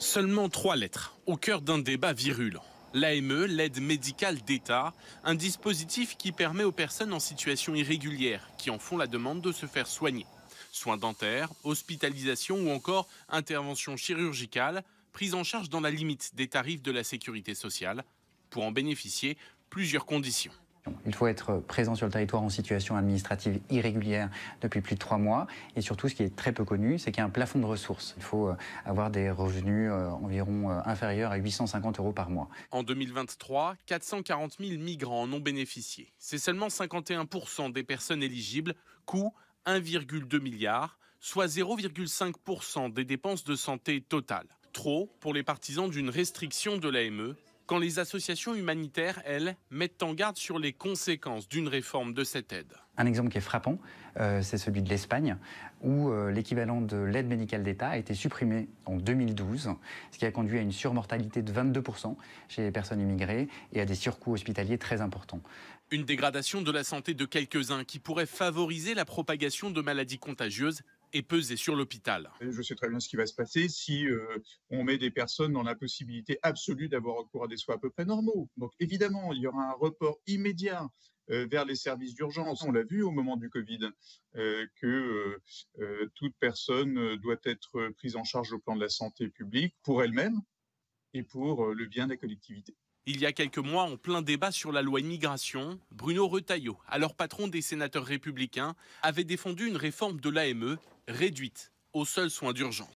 Seulement trois lettres, au cœur d'un débat virulent. L'AME, l'aide médicale d'État, un dispositif qui permet aux personnes en situation irrégulière qui en font la demande de se faire soigner. Soins dentaires, hospitalisation ou encore intervention chirurgicale, prise en charge dans la limite des tarifs de la sécurité sociale. Pour en bénéficier, plusieurs conditions. Il faut être présent sur le territoire en situation administrative irrégulière depuis plus de trois mois. Et surtout, ce qui est très peu connu, c'est qu'il y a un plafond de ressources. Il faut euh, avoir des revenus euh, environ euh, inférieurs à 850 euros par mois. En 2023, 440 000 migrants en ont bénéficié. C'est seulement 51% des personnes éligibles, coût 1,2 milliard, soit 0,5% des dépenses de santé totales. Trop pour les partisans d'une restriction de l'AME quand les associations humanitaires, elles, mettent en garde sur les conséquences d'une réforme de cette aide. Un exemple qui est frappant, euh, c'est celui de l'Espagne, où euh, l'équivalent de l'aide médicale d'État a été supprimé en 2012, ce qui a conduit à une surmortalité de 22% chez les personnes immigrées et à des surcoûts hospitaliers très importants. Une dégradation de la santé de quelques-uns qui pourrait favoriser la propagation de maladies contagieuses et peser sur l'hôpital. Je sais très bien ce qui va se passer si euh, on met des personnes dans la possibilité absolue d'avoir recours à des soins à peu près normaux. Donc évidemment, il y aura un report immédiat euh, vers les services d'urgence. On l'a vu au moment du Covid euh, que toute personne doit être prise en charge au plan de la santé publique pour elle-même et pour le bien de la collectivité. Il y a quelques mois, en plein débat sur la loi immigration, Bruno Retailleau, alors patron des sénateurs républicains, avait défendu une réforme de l'AME réduite aux seuls soins d'urgence.